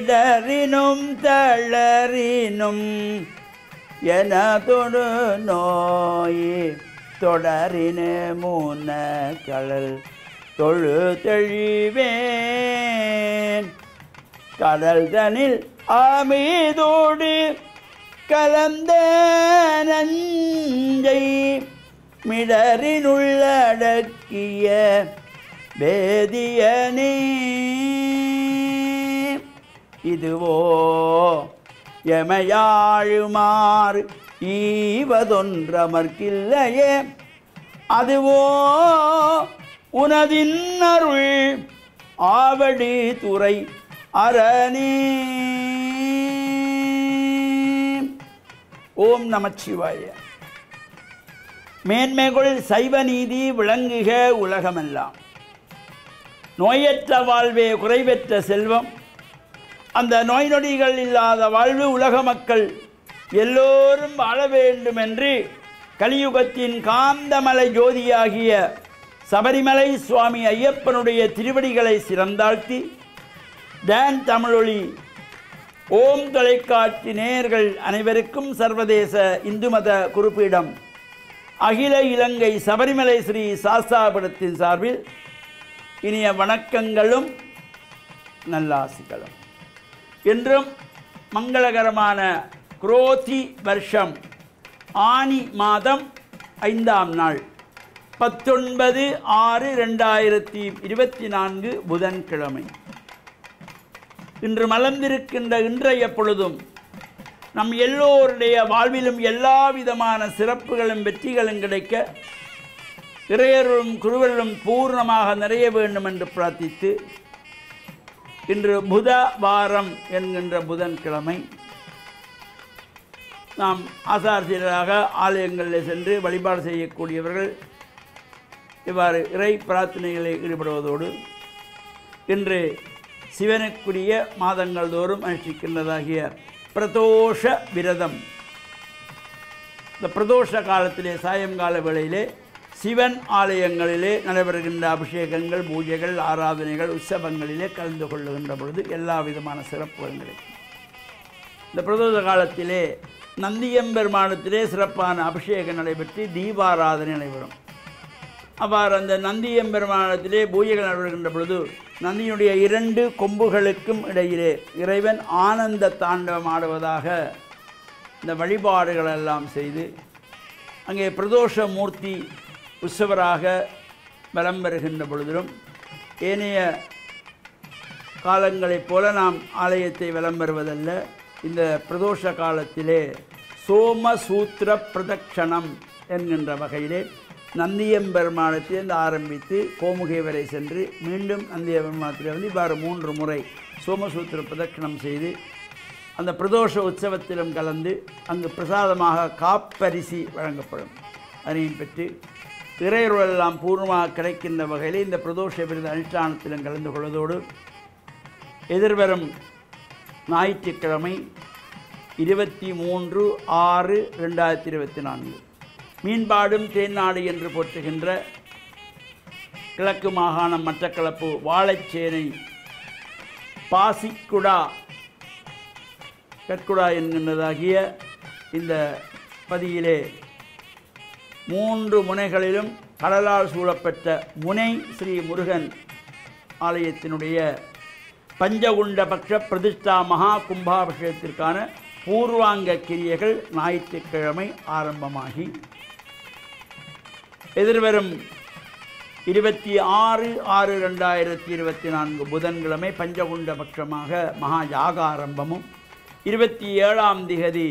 இடறினும் தளறினும் என தொடு நோயே தொடரின முன்ன கடல் தொழு தெழிவேன் கடல் தனில் அமீதோடு கலந்த நஞ்சை மிடரினுள்ளடக்கிய வேதியனே இதுவோ எமையாழுமாறு ஈவதொன்றமர்க்கில்லையே அதுவோ உனதின்னருள் ஆவடி துறை அரணி ஓம் நமச்சிவாய மேன்மைகள் சைவ நீதி விளங்குக உலகமெல்லாம் நோயற்ற வாழ்வே குறைவற்ற செல்வம் அந்த நோய் நொடிகள் இல்லாத வாழ்வு உலக மக்கள் எல்லோரும் வாழ வேண்டும் என்று கலியுகத்தின் காந்தமலை ஜோதியாகிய சபரிமலை சுவாமி ஐயப்பனுடைய திருவடிகளை சிறந்தாழ்த்தி டேன் தமிழொலி ஓம் தொலைக்காட்சி நேயர்கள் அனைவருக்கும் சர்வதேச இந்து மத குறிப்பிடம் அகில இலங்கை சபரிமலை ஸ்ரீ சாஸ்தாபுரத்தின் சார்பில் இனிய வணக்கங்களும் நல்லாசிகளும் என்றும் மங்களகரமான குரோதி வருஷம் ஆனி மாதம் ஐந்தாம் நாள் பத்தொன்பது ஆறு ரெண்டாயிரத்தி இருபத்தி நான்கு புதன்கிழமை இன்று மலர்ந்திருக்கின்ற இன்றைய பொழுதும் நம் எல்லோருடைய வாழ்விலும் எல்லா விதமான சிறப்புகளும் வெற்றிகளும் கிடைக்க இறையருளும் குருவர்களும் பூர்ணமாக நிறைய வேண்டும் என்று பிரார்த்தித்து இன்று புத வாரம் என்கின்ற புதன்கிழமை நாம் ஆசாசிரியராக ஆலயங்களில் சென்று வழிபாடு செய்யக்கூடியவர்கள் இவ்வாறு இறை பிரார்த்தனைகளில் ஈடுபடுவதோடு இன்று சிவனுக்குரிய மாதங்கள் தோறும் அனுஷ்டிக்கின்றதாகிய பிரதோஷ விரதம் இந்த பிரதோஷ காலத்திலே சாயங்கால வேளையிலே சிவன் ஆலயங்களிலே நடைபெறுகின்ற அபிஷேகங்கள் பூஜைகள் ஆராதனைகள் உற்சவங்களிலே கலந்து கொள்ளுகின்ற பொழுது எல்லா விதமான சிறப்புகளும் கிடைக்கும் இந்த பிரதோஷ காலத்திலே நந்தியம்பெருமானத்திலே சிறப்பான அபிஷேகம் நடைபெற்று தீபாராதனை நடைபெறும் அவ்வாறு அந்த நந்தியம்பெருமானத்திலே பூஜைகள் நடைபெறுகின்ற பொழுது நந்தியினுடைய இரண்டு கொம்புகளுக்கும் இடையிலே இறைவன் ஆனந்த தாண்டவம் ஆடுவதாக இந்த வழிபாடுகளெல்லாம் செய்து அங்கே பிரதோஷ மூர்த்தி உற்சவராக வலம் வருகின்ற பொழுதிலும் ஏனைய காலங்களைப் போல நாம் ஆலயத்தை வலம் வருவதல்ல இந்த பிரதோஷ காலத்திலே சோமசூத்திர பிரதக்ஷணம் என்கின்ற வகையிலே நந்தியம்பெருமானத்திலிருந்து ஆரம்பித்து கோமுகை வரை சென்று மீண்டும் நந்தியம்பெருமானத்தில் வந்து இவ்வாறு மூன்று முறை சோமசூத்திர பிரதக்ஷணம் செய்து அந்த பிரதோஷ உற்சவத்திலும் கலந்து அங்கு பிரசாதமாக காப்பரிசி வழங்கப்படும் அதனையும் பெற்று இறையுறவெல்லாம் பூர்ணமாக கிடைக்கின்ற வகையில் இந்த பிரதோஷ விருது அனுஷ்டானத்திலும் கலந்து கொள்வதோடு எதிர்வரும் ஞாயிற்றுக்கிழமை இருபத்தி மூன்று ஆறு ரெண்டாயிரத்தி இருபத்தி நான்கு மீன்பாடும் தேன்நாடு என்று போற்றுகின்ற கிழக்கு மாகாணம் மட்டக்களப்பு வாழைச்சேனை பாசிக்குடா கற்குடா என்கின்றதாகிய இந்த பதியிலே மூன்று முனைகளிலும் கடலால் சூழப்பட்ட முனை ஸ்ரீ முருகன் ஆலயத்தினுடைய பஞ்சகுண்ட பட்ச பிரதிஷ்டா மகா கும்பாபிஷேகத்திற்கான பூர்வாங்க கிரியைகள் ஞாயிற்றுக்கிழமை ஆரம்பமாகி எதிர்வரும் இருபத்தி ஆறு ஆறு ரெண்டாயிரத்தி இருபத்தி நான்கு புதன்கிழமை பஞ்சகுண்ட பட்சமாக மகா யாக ஆரம்பமும் இருபத்தி ஏழாம் திகதி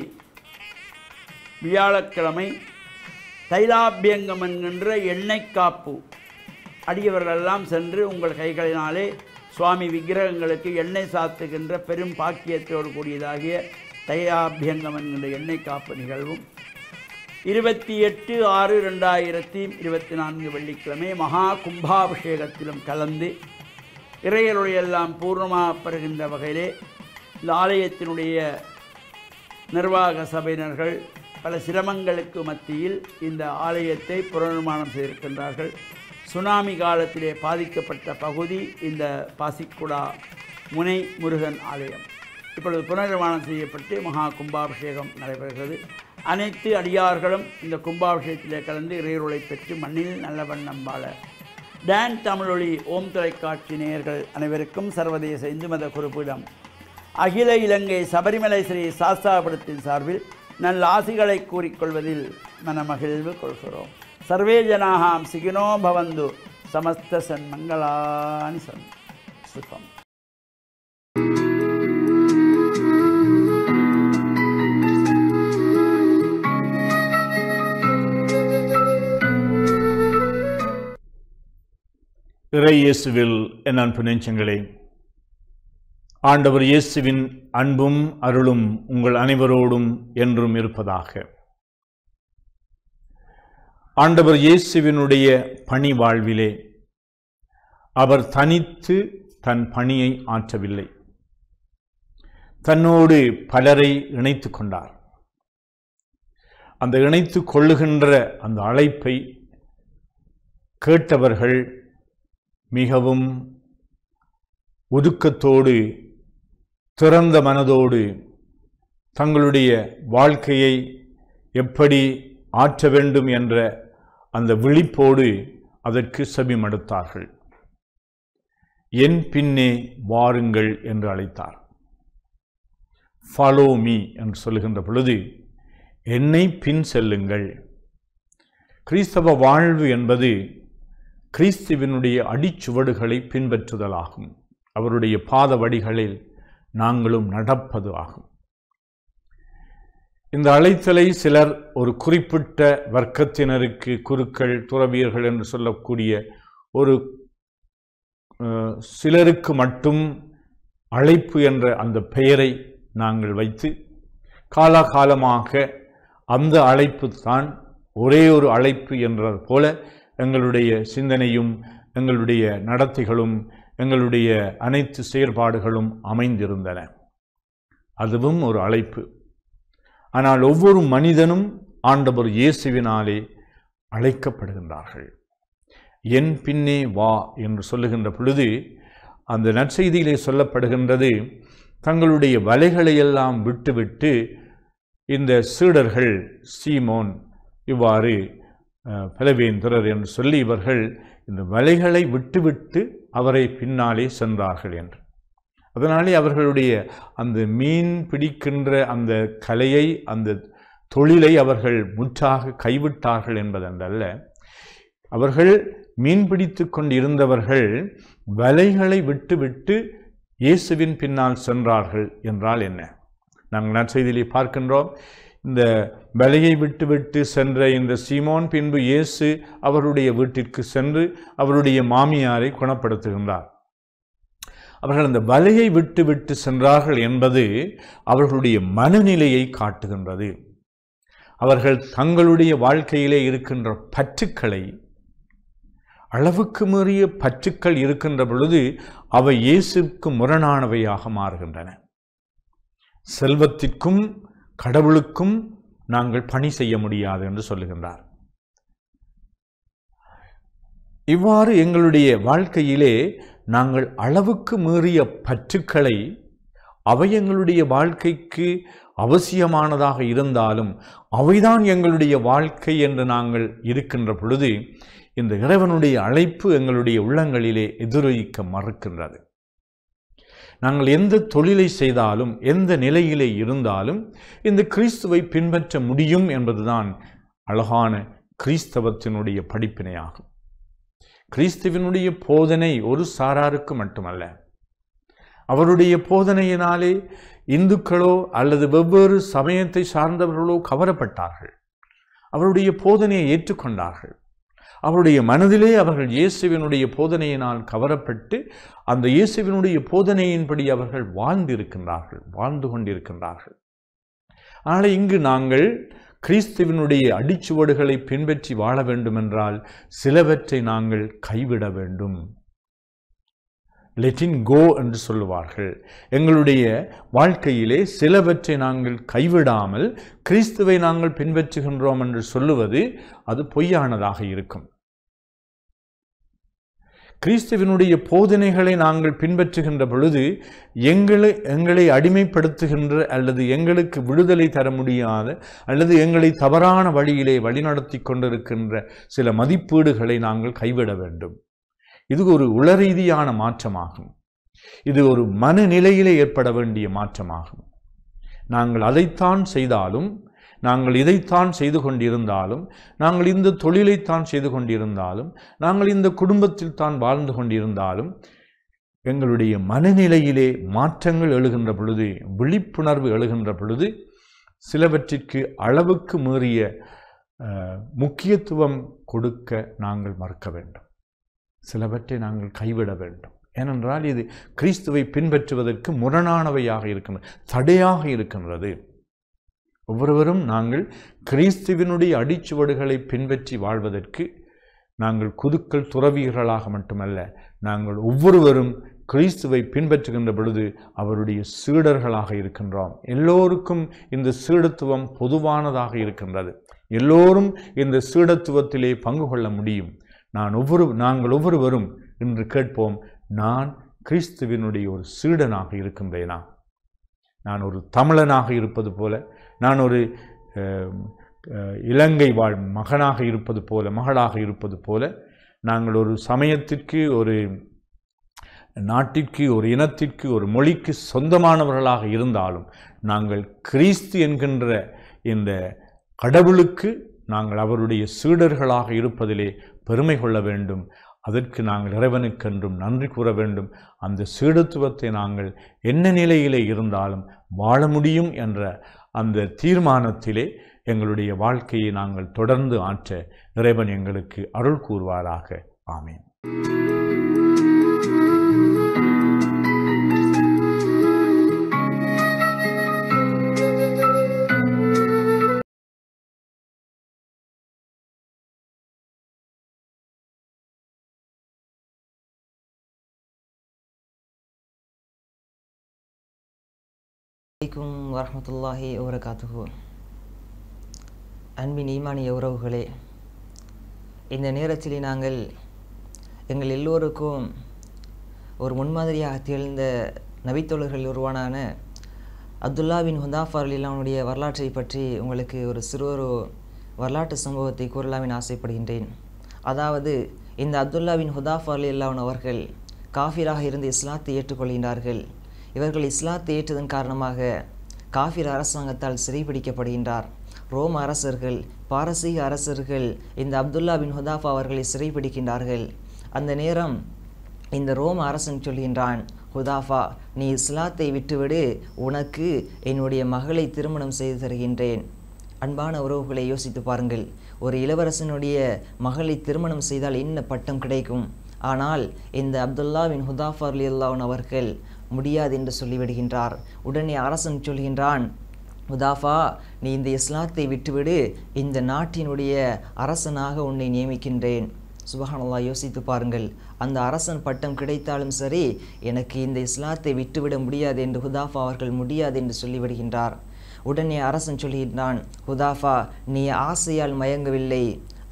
வியாழக்கிழமை தைலாபியங்கம் என்கின்ற எண்ணெய் காப்பு அடியவர்களெல்லாம் சென்று உங்கள் கைகளினாலே சுவாமி விக்கிரகங்களுக்கு எண்ணெய் சாத்துகின்ற பெரும் பாக்கியத்தோடு கூடியதாகிய தைலாபியங்கம் என்கின்ற எண்ணெய் காப்பு நிகழ்வும் இருபத்தி எட்டு ஆறு ரெண்டாயிரத்தி இருபத்தி நான்கு வெள்ளிக்கிழமை மகா கும்பாபிஷேகத்திலும் கலந்து இறையருடையெல்லாம் எல்லாம் பூர்ணமாகப்படுகின்ற வகையிலே இந்த ஆலயத்தினுடைய நிர்வாக சபையினர்கள் பல சிரமங்களுக்கு மத்தியில் இந்த ஆலயத்தை புனர்நிர்மாணம் செய்திருக்கின்றார்கள் சுனாமி காலத்திலே பாதிக்கப்பட்ட பகுதி இந்த பாசிக்குடா முனை முருகன் ஆலயம் இப்பொழுது புனர்நிர்மாணம் செய்யப்பட்டு மகா கும்பாபிஷேகம் நடைபெறுகிறது அனைத்து அடியார்களும் இந்த கும்பாபிஷேகத்திலே கலந்து இறையுருளை பெற்று மண்ணில் நல்ல வண்ணம் வாழ டான் தமிழொலி ஓம் தொலைக்காட்சி நேயர்கள் அனைவருக்கும் சர்வதேச இந்து மத குறிப்பிடம் அகில இலங்கை சபரிமலை ஸ்ரீ சாஸ்தாபுரத்தின் சார்பில் நல்ல ஆசிகளை கூறிக்கொள்வதில் மனமகிழ்வு கொள்கிறோம் சர்வே ஜனாகாம் சிகினோ பவந்து சமஸ்தன் மங்களானி சன் சுகம் ஆண்டவர் இயேசுவின் அன்பும் அருளும் உங்கள் அனைவரோடும் என்றும் இருப்பதாக ஆண்டவர் இயேசுவினுடைய பணி வாழ்விலே அவர் தனித்து தன் பணியை ஆற்றவில்லை தன்னோடு பலரை இணைத்து கொண்டார் அந்த இணைத்து கொள்ளுகின்ற அந்த அழைப்பை கேட்டவர்கள் மிகவும் ஒதுக்கத்தோடு திறந்த மனதோடு தங்களுடைய வாழ்க்கையை எப்படி ஆற்ற வேண்டும் என்ற அந்த விழிப்போடு அதற்கு செபிமடுத்தார்கள் என் பின்னே வாருங்கள் என்று அழைத்தார் ஃபாலோ மீ என்று சொல்லுகின்ற பொழுது என்னை பின் செல்லுங்கள் கிறிஸ்தவ வாழ்வு என்பது கிறிஸ்துவனுடைய அடிச்சுவடுகளை பின்பற்றுதலாகும் அவருடைய பாத வடிகளில் நாங்களும் நடப்பது ஆகும் இந்த அழைத்தலை சிலர் ஒரு குறிப்பிட்ட வர்க்கத்தினருக்கு குருக்கள் துறவியர்கள் என்று சொல்லக்கூடிய ஒரு சிலருக்கு மட்டும் அழைப்பு என்ற அந்த பெயரை நாங்கள் வைத்து காலாகாலமாக அந்த அழைப்பு தான் ஒரே ஒரு அழைப்பு என்றது போல எங்களுடைய சிந்தனையும் எங்களுடைய நடத்தைகளும் எங்களுடைய அனைத்து செயற்பாடுகளும் அமைந்திருந்தன அதுவும் ஒரு அழைப்பு ஆனால் ஒவ்வொரு மனிதனும் ஆண்டவர் இயேசுவினாலே அழைக்கப்படுகின்றார்கள் என் பின்னே வா என்று சொல்லுகின்ற பொழுது அந்த நற்செய்தியிலே சொல்லப்படுகின்றது தங்களுடைய வலைகளையெல்லாம் விட்டுவிட்டு இந்த சீடர்கள் சீமோன் இவ்வாறு பலவேந்திரர் என்று சொல்லி இவர்கள் இந்த வலைகளை விட்டுவிட்டு அவரை பின்னாலே சென்றார்கள் என்று அதனாலே அவர்களுடைய அந்த மீன் பிடிக்கின்ற அந்த கலையை அந்த தொழிலை அவர்கள் முற்றாக கைவிட்டார்கள் என்பதன்றல்ல அவர்கள் மீன் பிடித்து கொண்டிருந்தவர்கள் வலைகளை விட்டுவிட்டு இயேசுவின் பின்னால் சென்றார்கள் என்றால் என்ன நாங்கள் நற்செய்தியிலே பார்க்கின்றோம் இந்த வலையை விட்டுவிட்டு சென்ற இந்த சீமோன் பின்பு இயேசு அவருடைய வீட்டிற்கு சென்று அவருடைய மாமியாரை குணப்படுத்துகின்றார் அவர்கள் அந்த வலையை விட்டுவிட்டு சென்றார்கள் என்பது அவர்களுடைய மனநிலையை காட்டுகின்றது அவர்கள் தங்களுடைய வாழ்க்கையிலே இருக்கின்ற பற்றுக்களை அளவுக்கு மீறிய பற்றுக்கள் இருக்கின்ற பொழுது அவை இயேசுக்கு முரணானவையாக மாறுகின்றன செல்வத்திற்கும் கடவுளுக்கும் நாங்கள் பணி செய்ய முடியாது என்று சொல்லுகின்றார் இவ்வாறு எங்களுடைய வாழ்க்கையிலே நாங்கள் அளவுக்கு மீறிய பற்றுக்களை அவை எங்களுடைய வாழ்க்கைக்கு அவசியமானதாக இருந்தாலும் அவைதான் எங்களுடைய வாழ்க்கை என்று நாங்கள் இருக்கின்ற பொழுது இந்த இறைவனுடைய அழைப்பு எங்களுடைய உள்ளங்களிலே எதிரொலிக்க மறுக்கின்றது நாங்கள் எந்த தொழிலை செய்தாலும் எந்த நிலையிலே இருந்தாலும் இந்த கிறிஸ்துவை பின்பற்ற முடியும் என்பதுதான் அழகான கிறிஸ்தவத்தினுடைய படிப்பினையாகும் கிறிஸ்துவனுடைய போதனை ஒரு சாராருக்கு மட்டுமல்ல அவருடைய போதனையினாலே இந்துக்களோ அல்லது வெவ்வேறு சமயத்தை சார்ந்தவர்களோ கவரப்பட்டார்கள் அவருடைய போதனையை ஏற்றுக்கொண்டார்கள் அவருடைய மனதிலே அவர்கள் இயேசுவினுடைய போதனையினால் கவரப்பட்டு அந்த இயேசுவினுடைய போதனையின்படி அவர்கள் வாழ்ந்திருக்கின்றார்கள் வாழ்ந்து கொண்டிருக்கின்றார்கள் ஆனால் இங்கு நாங்கள் கிறிஸ்துவினுடைய அடிச்சுவடுகளை பின்பற்றி வாழ வேண்டுமென்றால் சிலவற்றை நாங்கள் கைவிட வேண்டும் லெட்டின் கோ என்று சொல்லுவார்கள் எங்களுடைய வாழ்க்கையிலே சிலவற்றை நாங்கள் கைவிடாமல் கிறிஸ்துவை நாங்கள் பின்பற்றுகின்றோம் என்று சொல்லுவது அது பொய்யானதாக இருக்கும் கிறிஸ்துவனுடைய போதனைகளை நாங்கள் பின்பற்றுகின்ற பொழுது எங்களை எங்களை அடிமைப்படுத்துகின்ற அல்லது எங்களுக்கு விடுதலை தர முடியாத அல்லது எங்களை தவறான வழியிலே வழிநடத்தி கொண்டிருக்கின்ற சில மதிப்பீடுகளை நாங்கள் கைவிட வேண்டும் இது ஒரு உளரீதியான மாற்றமாகும் இது ஒரு மனநிலையிலே ஏற்பட வேண்டிய மாற்றமாகும் நாங்கள் அதைத்தான் செய்தாலும் நாங்கள் இதைத்தான் செய்து கொண்டிருந்தாலும் நாங்கள் இந்த தொழிலைத்தான் செய்து கொண்டிருந்தாலும் நாங்கள் இந்த குடும்பத்தில் தான் வாழ்ந்து கொண்டிருந்தாலும் எங்களுடைய மனநிலையிலே மாற்றங்கள் எழுகின்ற பொழுது விழிப்புணர்வு எழுகின்ற பொழுது சிலவற்றிற்கு அளவுக்கு மீறிய முக்கியத்துவம் கொடுக்க நாங்கள் மறுக்க வேண்டும் சிலவற்றை நாங்கள் கைவிட வேண்டும் ஏனென்றால் இது கிறிஸ்துவை பின்பற்றுவதற்கு முரணானவையாக இருக்கின்றது தடையாக இருக்கின்றது ஒவ்வொருவரும் நாங்கள் கிறிஸ்துவினுடைய அடிச்சுவடுகளை பின்பற்றி வாழ்வதற்கு நாங்கள் குதுக்கள் துறவியர்களாக மட்டுமல்ல நாங்கள் ஒவ்வொருவரும் கிறிஸ்துவை பின்பற்றுகின்ற பொழுது அவருடைய சீடர்களாக இருக்கின்றோம் எல்லோருக்கும் இந்த சீடத்துவம் பொதுவானதாக இருக்கின்றது எல்லோரும் இந்த சீடத்துவத்திலே பங்கு கொள்ள முடியும் நான் ஒவ்வொரு நாங்கள் ஒவ்வொருவரும் என்று கேட்போம் நான் கிறிஸ்துவினுடைய ஒரு சீடனாக இருக்கின்றேனா நான் ஒரு தமிழனாக இருப்பது போல நான் ஒரு இலங்கை வாழ் மகனாக இருப்பது போல மகளாக இருப்பது போல நாங்கள் ஒரு சமயத்திற்கு ஒரு நாட்டிற்கு ஒரு இனத்திற்கு ஒரு மொழிக்கு சொந்தமானவர்களாக இருந்தாலும் நாங்கள் கிறிஸ்து என்கின்ற இந்த கடவுளுக்கு நாங்கள் அவருடைய சீடர்களாக இருப்பதிலே பெருமை கொள்ள வேண்டும் அதற்கு நாங்கள் இறைவனுக்கென்றும் நன்றி கூற வேண்டும் அந்த சீடத்துவத்தை நாங்கள் என்ன நிலையிலே இருந்தாலும் வாழ முடியும் என்ற அந்த தீர்மானத்திலே எங்களுடைய வாழ்க்கையை நாங்கள் தொடர்ந்து ஆற்ற இறைவன் எங்களுக்கு அருள் கூறுவாராக ஆமேன் அலைக்கும் வரமத்துல்லாஹி வரகாத்துகு அன்பின் ஈமானிய உறவுகளே இந்த நேரத்தில் நாங்கள் எங்கள் எல்லோருக்கும் ஒரு முன்மாதிரியாக திகழ்ந்த நபித்தோழர்கள் உருவானான அப்துல்லாவின் ஹுந்தாஃபார் அவனுடைய வரலாற்றை பற்றி உங்களுக்கு ஒரு சிறுவரு வரலாற்று சம்பவத்தை கூறலாமின் ஆசைப்படுகின்றேன் அதாவது இந்த அப்துல்லாவின் ஹுதாஃபார் அல்லாவன் அவர்கள் காஃபிராக இருந்து இஸ்லாத்தை ஏற்றுக்கொள்கின்றார்கள் இவர்கள் இஸ்லாத்தை ஏற்றதன் காரணமாக காஃபிர் அரசாங்கத்தால் சிறைபிடிக்கப்படுகின்றார் ரோம் அரசர்கள் பாரசீக அரசர்கள் இந்த அப்துல்லா பின் ஹுதாஃபா அவர்களை சிறைபிடிக்கின்றார்கள் அந்த நேரம் இந்த ரோம் அரசன் சொல்கின்றான் ஹுதாஃபா நீ இஸ்லாத்தை விட்டுவிடு உனக்கு என்னுடைய மகளை திருமணம் செய்து தருகின்றேன் அன்பான உறவுகளை யோசித்து பாருங்கள் ஒரு இளவரசனுடைய மகளை திருமணம் செய்தால் என்ன பட்டம் கிடைக்கும் ஆனால் இந்த அப்துல்லா பின் ஹுதாஃபா அலி அல்லான் அவர்கள் முடியாது என்று சொல்லிவிடுகின்றார் உடனே அரசன் சொல்கின்றான் முதாஃபா நீ இந்த இஸ்லாத்தை விட்டுவிடு இந்த நாட்டினுடைய அரசனாக உன்னை நியமிக்கின்றேன் சுபஹானல்லா யோசித்து பாருங்கள் அந்த அரசன் பட்டம் கிடைத்தாலும் சரி எனக்கு இந்த இஸ்லாத்தை விட்டுவிட முடியாது என்று ஹுதாஃபா அவர்கள் முடியாது என்று சொல்லிவிடுகின்றார் உடனே அரசன் சொல்கின்றான் ஹுதாஃபா நீ ஆசையால் மயங்கவில்லை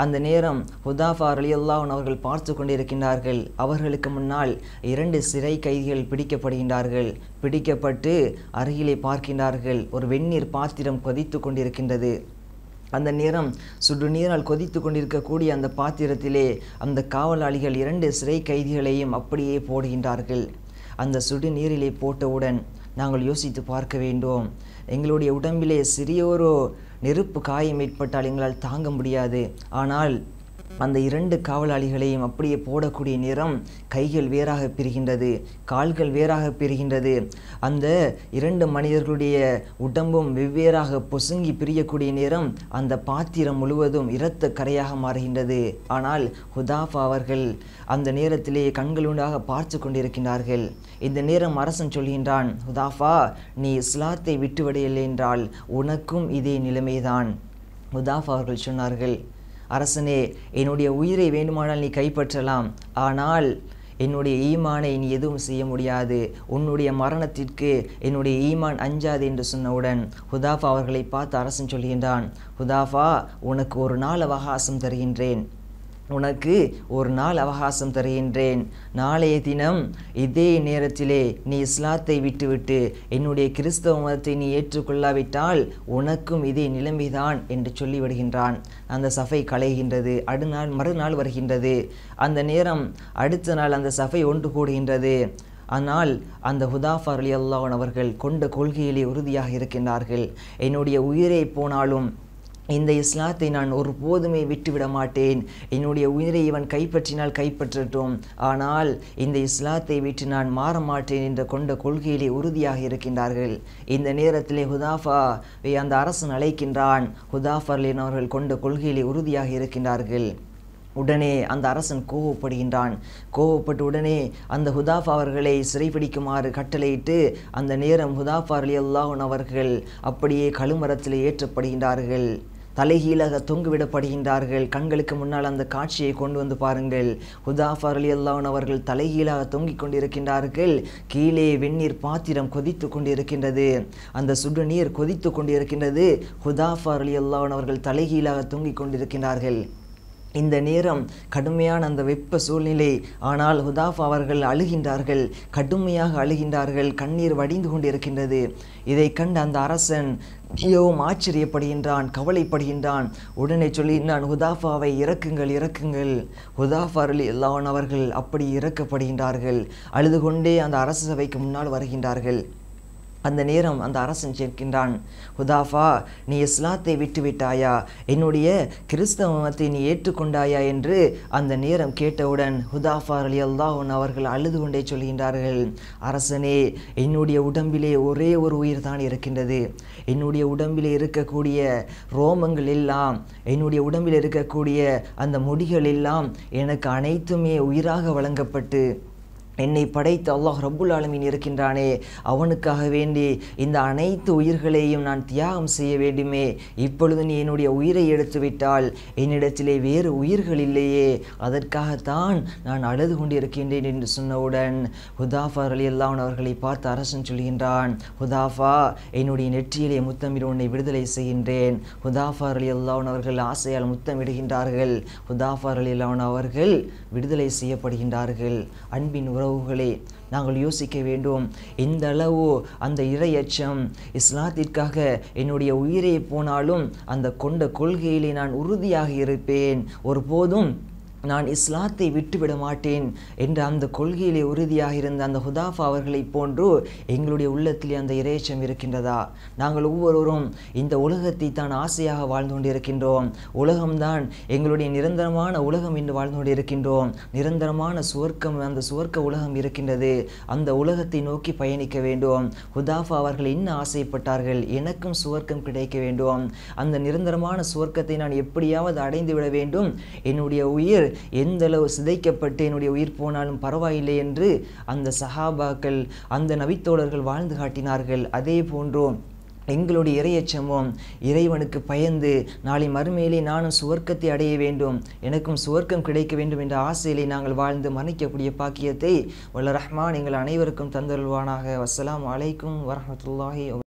அந்த நேரம் ஹுதாஃபா அலி அல்லாஹன் அவர்கள் பார்த்து கொண்டிருக்கின்றார்கள் அவர்களுக்கு முன்னால் இரண்டு சிறை கைதிகள் பிடிக்கப்படுகின்றார்கள் பிடிக்கப்பட்டு அருகிலே பார்க்கின்றார்கள் ஒரு வெந்நீர் பாத்திரம் கொதித்து கொண்டிருக்கின்றது அந்த நேரம் சுடு நீரால் கொதித்து கொண்டிருக்கக்கூடிய அந்த பாத்திரத்திலே அந்த காவலாளிகள் இரண்டு சிறை கைதிகளையும் அப்படியே போடுகின்றார்கள் அந்த சுடு நீரிலே போட்டவுடன் நாங்கள் யோசித்து பார்க்க வேண்டும் எங்களுடைய உடம்பிலே சிறியோரோ நெருப்பு காயம் ஏற்பட்டால் எங்களால் தாங்க முடியாது ஆனால் அந்த இரண்டு காவலாளிகளையும் அப்படியே போடக்கூடிய நிறம் கைகள் வேறாக பிரிகின்றது கால்கள் வேறாக பிரிகின்றது அந்த இரண்டு மனிதர்களுடைய உடம்பும் வெவ்வேறாக பொசுங்கி பிரியக்கூடிய நேரம் அந்த பாத்திரம் முழுவதும் இரத்த கரையாக மாறுகின்றது ஆனால் ஹுதாஃபா அவர்கள் அந்த நேரத்திலேயே கண்களுண்டாக பார்த்து கொண்டிருக்கின்றார்கள் இந்த நேரம் அரசன் சொல்கின்றான் ஹுதாஃபா நீ இஸ்லாத்தை விட்டுவிடையில்லை என்றால் உனக்கும் இதே நிலைமைதான் முதாஃப் அவர்கள் சொன்னார்கள் அரசனே என்னுடைய உயிரை வேண்டுமானால் நீ கைப்பற்றலாம் ஆனால் என்னுடைய ஈமானை நீ எதுவும் செய்ய முடியாது உன்னுடைய மரணத்திற்கு என்னுடைய ஈமான் அஞ்சாது என்று சொன்னவுடன் ஹுதாஃபா அவர்களை பார்த்து அரசன் சொல்கின்றான் ஹுதாஃபா உனக்கு ஒரு நாள் அவகாசம் தருகின்றேன் உனக்கு ஒரு நாள் அவகாசம் தருகின்றேன் நாளைய தினம் இதே நேரத்திலே நீ இஸ்லாத்தை விட்டுவிட்டு என்னுடைய கிறிஸ்தவ மதத்தை நீ ஏற்றுக்கொள்ளாவிட்டால் உனக்கும் இதே நிலைமைதான் என்று சொல்லிவிடுகின்றான் அந்த சஃபை களைகின்றது அடுநாள் மறுநாள் வருகின்றது அந்த நேரம் அடுத்த நாள் அந்த சஃபை ஒன்று கூடுகின்றது ஆனால் அந்த ஹுதாஃபா அலி அல்லாஹன் அவர்கள் கொண்ட கொள்கையிலே உறுதியாக இருக்கின்றார்கள் என்னுடைய உயிரை போனாலும் இந்த இஸ்லாத்தை நான் ஒருபோதுமே விட்டுவிட மாட்டேன் என்னுடைய உயிரை இவன் கைப்பற்றினால் கைப்பற்றட்டும் ஆனால் இந்த இஸ்லாத்தை விட்டு நான் மாற மாட்டேன் என்று கொண்ட கொள்கையிலே உறுதியாக இருக்கின்றார்கள் இந்த நேரத்திலே ஹுதாஃபா அந்த அரசன் அழைக்கின்றான் ஹுதாஃபர்லின் அவர்கள் கொண்ட கொள்கையிலே உறுதியாக இருக்கின்றார்கள் உடனே அந்த அரசன் கோவப்படுகின்றான் கோவப்பட்டு உடனே அந்த ஹுதாஃபா அவர்களை சிறைப்பிடிக்குமாறு கட்டளையிட்டு அந்த நேரம் ஹுதாஃபார் அலி அல்லாஹன் அவர்கள் அப்படியே கழுமரத்தில் ஏற்றப்படுகின்றார்கள் தலைகீழாக தொங்குவிடப்படுகின்றார்கள் கண்களுக்கு முன்னால் அந்த காட்சியை கொண்டு வந்து பாருங்கள் ஹுதாஃபர் அலி அல்லான் அவர்கள் தலைகீழாக தொங்கிக் கொண்டிருக்கின்றார்கள் கீழே வெந்நீர் பாத்திரம் கொதித்து கொண்டிருக்கின்றது அந்த சுடு நீர் கொதித்து கொண்டிருக்கின்றது ஹுதாஃபர் அலி அல்லான் அவர்கள் தலைகீழாக தொங்கிக் கொண்டிருக்கின்றார்கள் இந்த நேரம் கடுமையான அந்த வெப்ப சூழ்நிலை ஆனால் ஹுதாஃப் அவர்கள் அழுகின்றார்கள் கடுமையாக அழுகின்றார்கள் கண்ணீர் வடிந்து கொண்டிருக்கின்றது இதை கண்ட அந்த அரசன் மிகவும் ஆச்சரியப்படுகின்றான் கவலைப்படுகின்றான் உடனே சொல்லி நான் ஹுதாஃபாவை இறக்குங்கள் இறக்குங்கள் ஹுதாஃபா அலி அல்லாவன் அவர்கள் அப்படி இறக்கப்படுகின்றார்கள் அழுது கொண்டே அந்த அரசு சபைக்கு முன்னால் வருகின்றார்கள் அந்த நேரம் அந்த அரசன் கேட்கின்றான் ஹுதாஃபா நீ இஸ்லாத்தை விட்டுவிட்டாயா என்னுடைய கிறிஸ்தவ மதத்தை நீ ஏற்றுக்கொண்டாயா என்று அந்த நேரம் கேட்டவுடன் ஹுதாஃபா அலி அல்லாஹன் அவர்கள் அழுது கொண்டே சொல்கின்றார்கள் அரசனே என்னுடைய உடம்பிலே ஒரே ஒரு உயிர் தான் இருக்கின்றது என்னுடைய உடம்பிலே இருக்கக்கூடிய ரோமங்கள் எல்லாம் என்னுடைய உடம்பில் இருக்கக்கூடிய அந்த முடிகள் எல்லாம் எனக்கு அனைத்துமே உயிராக வழங்கப்பட்டு என்னை படைத்து அல்லாஹ் ரப்புல் ஆலமீன் இருக்கின்றானே அவனுக்காக வேண்டி இந்த அனைத்து உயிர்களையும் நான் தியாகம் செய்ய வேண்டுமே இப்பொழுது நீ என்னுடைய உயிரை எடுத்துவிட்டால் என்னிடத்திலே வேறு உயிர்கள் இல்லையே அதற்காகத்தான் நான் அழுது கொண்டிருக்கின்றேன் என்று சொன்னவுடன் ஹுதாஃபா அலி அல்லான் அவர்களை பார்த்து அரசன் சொல்கின்றான் ஹுதாஃபா என்னுடைய நெற்றியிலே முத்தமிட உன்னை விடுதலை செய்கின்றேன் ஹுதாஃபா அலி அல்லான் அவர்கள் ஆசையால் முத்தமிடுகின்றார்கள் ஹுதாஃபார் அலி அல்லான் அவர்கள் விடுதலை செய்யப்படுகின்றார்கள் அன்பின் உறவு உறவுகளே நாங்கள் யோசிக்க வேண்டும் இந்த அளவு அந்த இரையச்சம் இஸ்லாத்திற்காக என்னுடைய உயிரே போனாலும் அந்த கொண்ட கொள்கையிலே நான் உறுதியாக இருப்பேன் ஒருபோதும் நான் இஸ்லாத்தை விட்டுவிட மாட்டேன் என்ற அந்த கொள்கையிலே உறுதியாக இருந்த அந்த ஹுதாஃபா அவர்களை போன்று எங்களுடைய உள்ளத்திலே அந்த இறைச்சம் இருக்கின்றதா நாங்கள் ஒவ்வொருவரும் இந்த உலகத்தை தான் ஆசையாக வாழ்ந்து கொண்டிருக்கின்றோம் உலகம்தான் எங்களுடைய நிரந்தரமான உலகம் என்று வாழ்ந்து கொண்டிருக்கின்றோம் நிரந்தரமான சுவர்க்கம் அந்த சுவர்க்க உலகம் இருக்கின்றது அந்த உலகத்தை நோக்கி பயணிக்க வேண்டும் ஹுதாஃபா அவர்கள் என்ன ஆசைப்பட்டார்கள் எனக்கும் சுவர்க்கம் கிடைக்க வேண்டும் அந்த நிரந்தரமான சுவர்க்கத்தை நான் எப்படியாவது அடைந்து விட வேண்டும் என்னுடைய உயிர் எந்தளவு சிதைக்கப்பட்டு என்னுடைய உயிர் போனாலும் பரவாயில்லை என்று அந்த சஹாபாக்கள் அந்த நபித்தோழர்கள் வாழ்ந்து காட்டினார்கள் அதே போன்றோம் எங்களுடைய இறையச்சமும் இறைவனுக்கு பயந்து நாளை மறுமையிலே நானும் சுவர்க்கத்தை அடைய வேண்டும் எனக்கும் சுவர்க்கம் கிடைக்க வேண்டும் என்ற ஆசையிலே நாங்கள் வாழ்ந்து மன்னிக்கக்கூடிய பாக்கியத்தை வல்ல ரஹ்மான் எங்கள் அனைவருக்கும் தந்தருள்வானாக வசலாம் அலைக்கும் வரமத்துல்லாஹி